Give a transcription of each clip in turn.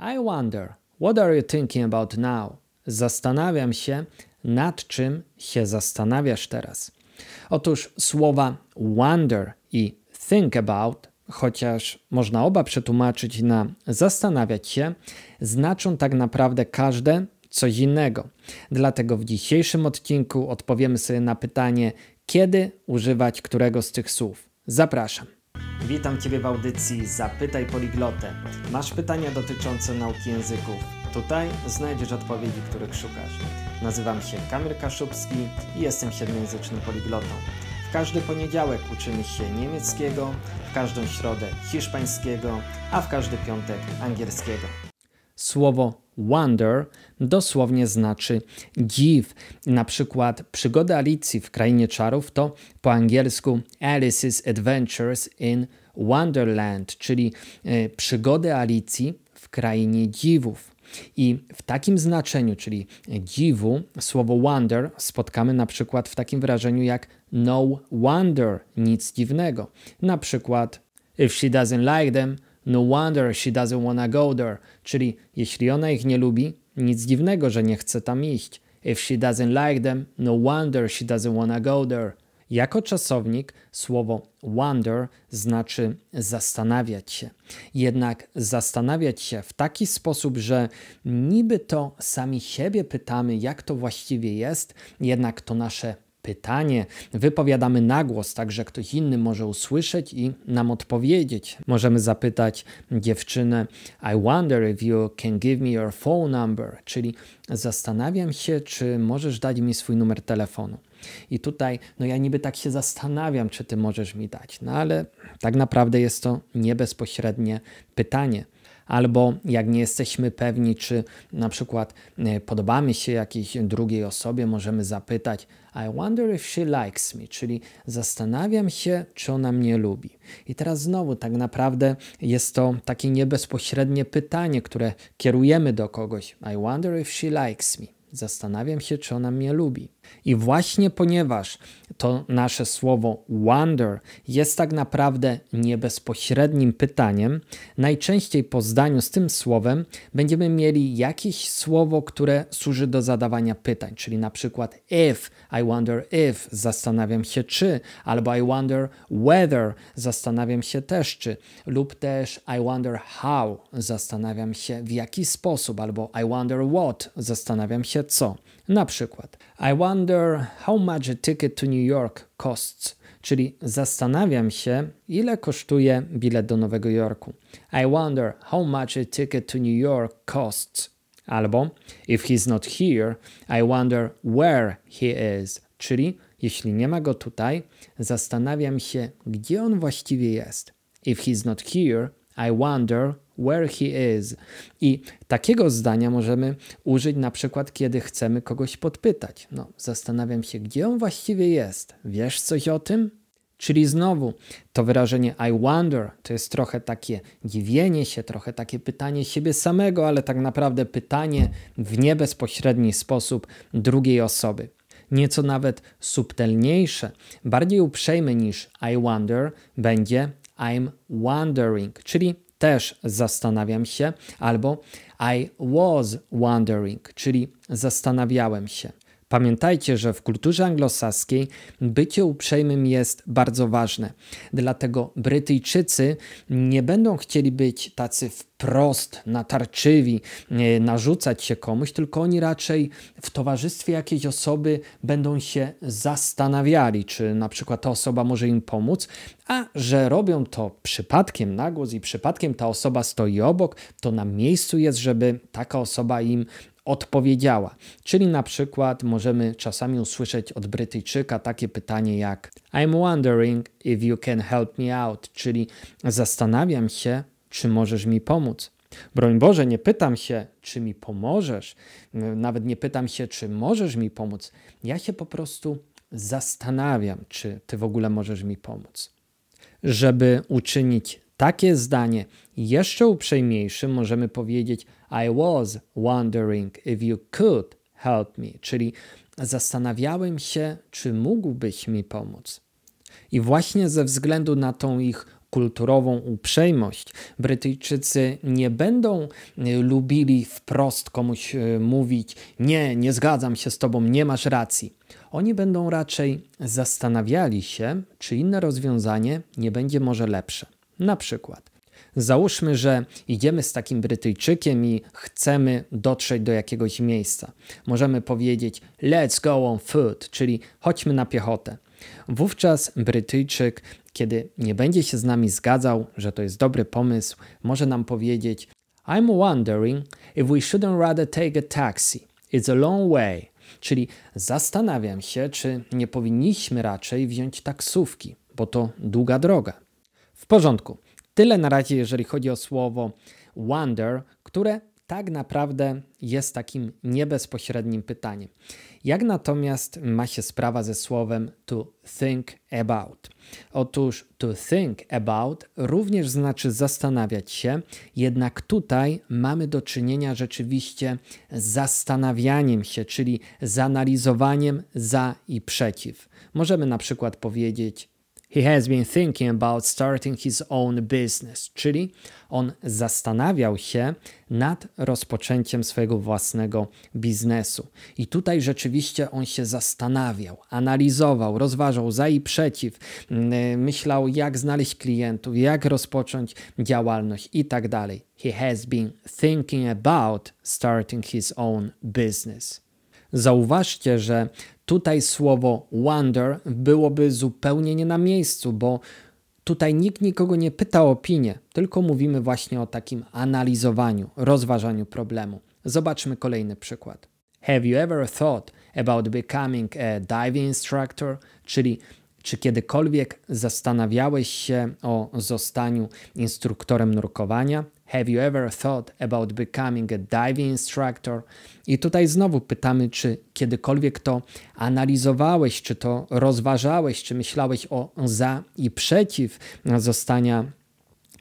I wonder, what are you thinking about now? Zastanawiam się, nad czym się zastanawiasz teraz. Otóż słowa wonder i think about, chociaż można oba przetłumaczyć na zastanawiać się, znaczą tak naprawdę każde coś innego. Dlatego w dzisiejszym odcinku odpowiemy sobie na pytanie, kiedy używać którego z tych słów. Zapraszam. Witam Ciebie w audycji Zapytaj Poliglotę. Masz pytania dotyczące nauki języków? Tutaj znajdziesz odpowiedzi, których szukasz. Nazywam się Kamil Kaszubski i jestem siedmiojęzycznym poliglotą. W każdy poniedziałek uczymy się niemieckiego, w każdą środę hiszpańskiego, a w każdy piątek angielskiego. Słowo wonder dosłownie znaczy give. Na przykład przygoda Alicji w Krainie Czarów to po angielsku Alice's Adventures in Wonderland, czyli e, przygody Alicji w Krainie Dziwów. I w takim znaczeniu, czyli dziwu, słowo wonder spotkamy na przykład w takim wyrażeniu jak no wonder, nic dziwnego. Na przykład if she doesn't like them, no wonder she doesn't wanna go there, czyli jeśli ona ich nie lubi, nic dziwnego, że nie chce tam iść. If she doesn't like them, no wonder she doesn't wanna go there. Jako czasownik słowo wonder znaczy zastanawiać się. Jednak zastanawiać się w taki sposób, że niby to sami siebie pytamy, jak to właściwie jest, jednak to nasze pytanie wypowiadamy na głos, tak że ktoś inny może usłyszeć i nam odpowiedzieć. Możemy zapytać dziewczynę: I wonder if you can give me your phone number, czyli zastanawiam się, czy możesz dać mi swój numer telefonu. I tutaj, no ja niby tak się zastanawiam, czy ty możesz mi dać, no ale tak naprawdę jest to niebezpośrednie pytanie albo jak nie jesteśmy pewni, czy na przykład e, podobamy się jakiejś drugiej osobie, możemy zapytać I wonder if she likes me, czyli zastanawiam się, czy ona mnie lubi. I teraz znowu tak naprawdę jest to takie niebezpośrednie pytanie, które kierujemy do kogoś. I wonder if she likes me. Zastanawiam się, czy ona mnie lubi. I właśnie ponieważ to nasze słowo wonder jest tak naprawdę niebezpośrednim pytaniem, najczęściej po zdaniu z tym słowem będziemy mieli jakieś słowo, które służy do zadawania pytań, czyli na przykład if, I wonder if, zastanawiam się czy, albo I wonder whether, zastanawiam się też czy, lub też I wonder how, zastanawiam się w jaki sposób, albo I wonder what, zastanawiam się co. Na przykład I wonder how much a ticket to New York costs, czyli zastanawiam się, ile kosztuje bilet do Nowego Jorku. I wonder how much a ticket to New York costs. Albo if he's not here, I wonder where he is, czyli jeśli nie ma go tutaj, zastanawiam się, gdzie on właściwie jest. If he's not here, I wonder where he is. I takiego zdania możemy użyć na przykład, kiedy chcemy kogoś podpytać. No, zastanawiam się, gdzie on właściwie jest. Wiesz coś o tym? Czyli znowu to wyrażenie I wonder to jest trochę takie dziwienie się, trochę takie pytanie siebie samego, ale tak naprawdę pytanie w niebezpośredni sposób drugiej osoby. Nieco nawet subtelniejsze, bardziej uprzejme niż I wonder będzie I'm wondering, czyli też zastanawiam się, albo I was wondering, czyli zastanawiałem się. Pamiętajcie, że w kulturze anglosaskiej bycie uprzejmym jest bardzo ważne. Dlatego Brytyjczycy nie będą chcieli być tacy wprost, natarczywi, e, narzucać się komuś, tylko oni raczej w towarzystwie jakiejś osoby będą się zastanawiali, czy na przykład ta osoba może im pomóc, a że robią to przypadkiem nagłos i przypadkiem ta osoba stoi obok, to na miejscu jest, żeby taka osoba im odpowiedziała. Czyli na przykład możemy czasami usłyszeć od Brytyjczyka takie pytanie jak I'm wondering if you can help me out, czyli zastanawiam się, czy możesz mi pomóc. Broń Boże, nie pytam się, czy mi pomożesz, nawet nie pytam się, czy możesz mi pomóc. Ja się po prostu zastanawiam, czy ty w ogóle możesz mi pomóc. Żeby uczynić takie zdanie jeszcze uprzejmniejszym możemy powiedzieć I was wondering if you could help me, czyli zastanawiałem się, czy mógłbyś mi pomóc. I właśnie ze względu na tą ich kulturową uprzejmość, Brytyjczycy nie będą y, lubili wprost komuś y, mówić: Nie, nie zgadzam się z tobą, nie masz racji. Oni będą raczej zastanawiali się, czy inne rozwiązanie nie będzie może lepsze. Na przykład, Załóżmy, że idziemy z takim Brytyjczykiem i chcemy dotrzeć do jakiegoś miejsca. Możemy powiedzieć let's go on foot, czyli chodźmy na piechotę. Wówczas Brytyjczyk, kiedy nie będzie się z nami zgadzał, że to jest dobry pomysł, może nam powiedzieć I'm wondering if we shouldn't rather take a taxi. It's a long way. Czyli zastanawiam się, czy nie powinniśmy raczej wziąć taksówki, bo to długa droga. W porządku. Tyle na razie, jeżeli chodzi o słowo wonder, które tak naprawdę jest takim niebezpośrednim pytaniem. Jak natomiast ma się sprawa ze słowem to think about? Otóż to think about również znaczy zastanawiać się, jednak tutaj mamy do czynienia rzeczywiście z zastanawianiem się, czyli zanalizowaniem za i przeciw. Możemy na przykład powiedzieć He has been thinking about starting his own business, czyli on zastanawiał się nad rozpoczęciem swojego własnego biznesu. I tutaj rzeczywiście on się zastanawiał, analizował, rozważał za i przeciw, mm, e, myślał jak znaleźć klientów, jak rozpocząć działalność i tak dalej. He has been thinking about starting his own business. Zauważcie, że Tutaj słowo wonder byłoby zupełnie nie na miejscu, bo tutaj nikt nikogo nie pyta o opinię, tylko mówimy właśnie o takim analizowaniu, rozważaniu problemu. Zobaczmy kolejny przykład. Have you ever thought about becoming a diving instructor? Czyli czy kiedykolwiek zastanawiałeś się o zostaniu instruktorem nurkowania? Have you ever thought about becoming a diving instructor? I tutaj znowu pytamy, czy kiedykolwiek to analizowałeś, czy to rozważałeś, czy myślałeś o za i przeciw zostania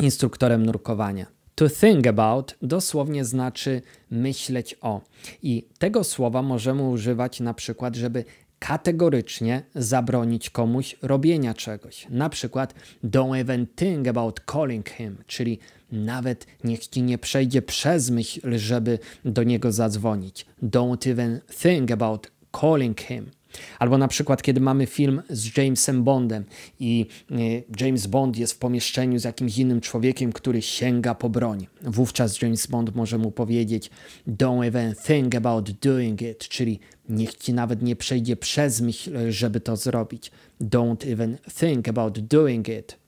instruktorem nurkowania. To think about dosłownie znaczy myśleć o. I tego słowa możemy używać na przykład, żeby kategorycznie zabronić komuś robienia czegoś. Na przykład don't even think about calling him, czyli nawet niech ci nie przejdzie przez myśl, żeby do niego zadzwonić. Don't even think about calling him. Albo na przykład, kiedy mamy film z Jamesem Bondem i e, James Bond jest w pomieszczeniu z jakimś innym człowiekiem, który sięga po broń. Wówczas James Bond może mu powiedzieć: Don't even think about doing it, czyli niech ci nawet nie przejdzie przez myśl, żeby to zrobić. Don't even think about doing it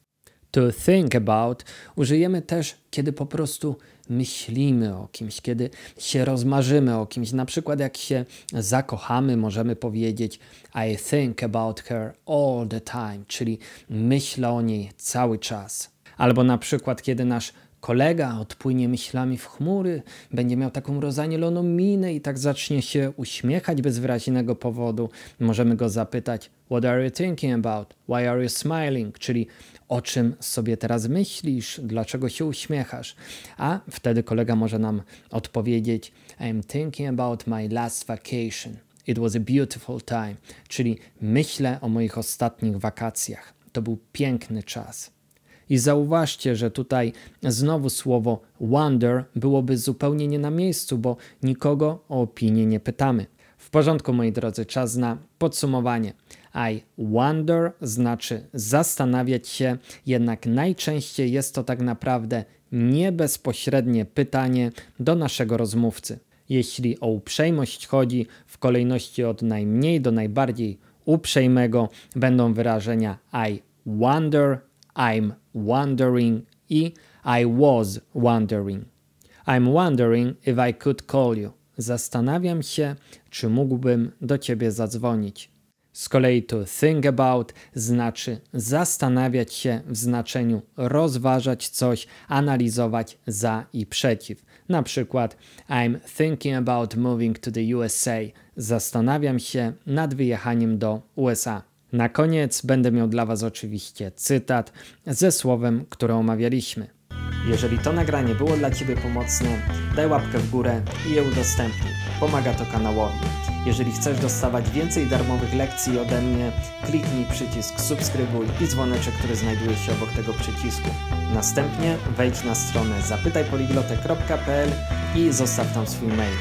to think about użyjemy też, kiedy po prostu myślimy o kimś, kiedy się rozmarzymy o kimś. Na przykład, jak się zakochamy, możemy powiedzieć I think about her all the time, czyli myślę o niej cały czas. Albo na przykład, kiedy nasz kolega odpłynie myślami w chmury, będzie miał taką rozanieloną minę i tak zacznie się uśmiechać bez wyraźnego powodu. Możemy go zapytać What are you thinking about? Why are you smiling? Czyli o czym sobie teraz myślisz? Dlaczego się uśmiechasz? A wtedy kolega może nam odpowiedzieć I'm thinking about my last vacation. It was a beautiful time. Czyli myślę o moich ostatnich wakacjach. To był piękny czas. I zauważcie, że tutaj znowu słowo wonder byłoby zupełnie nie na miejscu, bo nikogo o opinię nie pytamy. W porządku, moi drodzy, czas na podsumowanie. I wonder znaczy zastanawiać się, jednak najczęściej jest to tak naprawdę niebezpośrednie pytanie do naszego rozmówcy. Jeśli o uprzejmość chodzi, w kolejności od najmniej do najbardziej uprzejmego będą wyrażenia I wonder I'm wondering i I was wondering. I'm wondering if I could call you. Zastanawiam się, czy mógłbym do ciebie zadzwonić. Z kolei to think about znaczy zastanawiać się w znaczeniu rozważać coś, analizować za i przeciw. Na przykład I'm thinking about moving to the USA. Zastanawiam się nad wyjechaniem do USA. Na koniec będę miał dla Was oczywiście cytat ze słowem, które omawialiśmy. Jeżeli to nagranie było dla Ciebie pomocne, daj łapkę w górę i je udostępnij. Pomaga to kanałowi. Jeżeli chcesz dostawać więcej darmowych lekcji ode mnie, kliknij przycisk subskrybuj i dzwoneczek, który znajduje się obok tego przycisku. Następnie wejdź na stronę zapytajpoliglotę.pl i zostaw tam swój mail.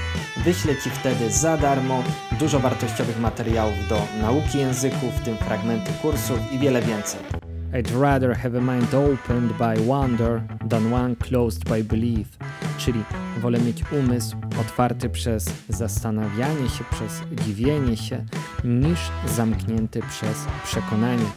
Wyślę Ci wtedy za darmo dużo wartościowych materiałów do nauki języków, w tym fragmenty kursów i wiele więcej. I'd rather have a mind opened by wonder than one closed by belief. Czyli wolę mieć umysł otwarty przez zastanawianie się, przez dziwienie się, niż zamknięty przez przekonanie.